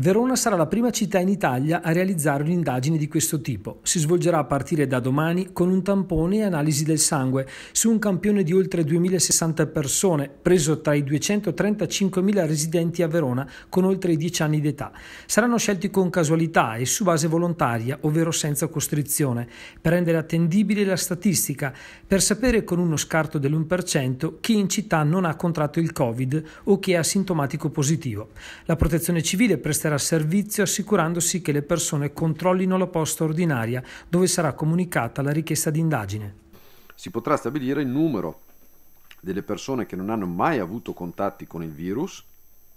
Verona sarà la prima città in Italia a realizzare un'indagine di questo tipo. Si svolgerà a partire da domani con un tampone e analisi del sangue su un campione di oltre 2060 persone, preso tra i 235.000 residenti a Verona con oltre i 10 anni d'età. Saranno scelti con casualità e su base volontaria, ovvero senza costrizione, per rendere attendibile la statistica, per sapere con uno scarto dell'1% chi in città non ha contratto il Covid o chi è asintomatico positivo. La protezione civile presterà metterà servizio assicurandosi che le persone controllino la posta ordinaria dove sarà comunicata la richiesta di indagine. Si potrà stabilire il numero delle persone che non hanno mai avuto contatti con il virus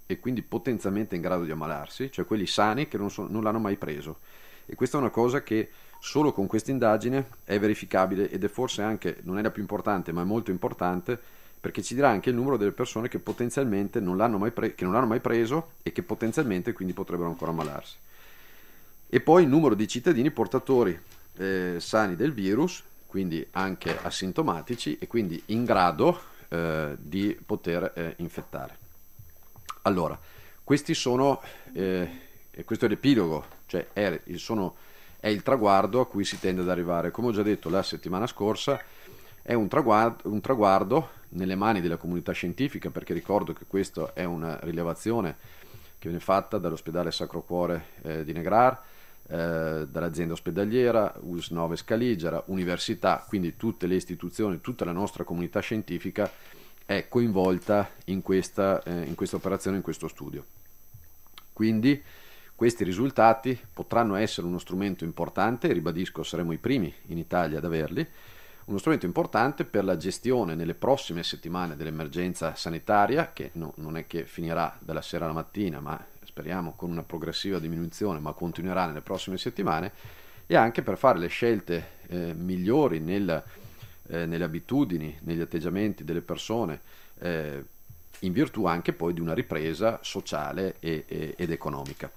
e quindi potenzialmente in grado di ammalarsi, cioè quelli sani che non, so, non l'hanno mai preso. E questa è una cosa che solo con questa indagine è verificabile ed è forse anche, non è la più importante, ma è molto importante perché ci dirà anche il numero delle persone che potenzialmente non l'hanno mai, pre- non l'hanno mai preso e che potenzialmente quindi potrebbero ancora ammalarsi. E poi il numero di cittadini portatori eh, sani del virus, quindi anche asintomatici e quindi in grado eh, di poter eh, infettare. Allora, questi sono, eh, questo è l'epilogo, cioè è il, sono, è il traguardo a cui si tende ad arrivare. Come ho già detto la settimana scorsa, è un traguardo, un traguardo nelle mani della comunità scientifica, perché ricordo che questa è una rilevazione che viene fatta dall'ospedale Sacro Cuore eh, di Negrar, eh, dall'azienda ospedaliera, US 9 Scaligera, università, quindi tutte le istituzioni, tutta la nostra comunità scientifica è coinvolta in questa, eh, in questa operazione, in questo studio. Quindi questi risultati potranno essere uno strumento importante, ribadisco saremo i primi in Italia ad averli, uno strumento importante per la gestione nelle prossime settimane dell'emergenza sanitaria, che no, non è che finirà dalla sera alla mattina, ma speriamo con una progressiva diminuzione, ma continuerà nelle prossime settimane, e anche per fare le scelte eh, migliori nel, eh, nelle abitudini, negli atteggiamenti delle persone, eh, in virtù anche poi di una ripresa sociale e, e, ed economica.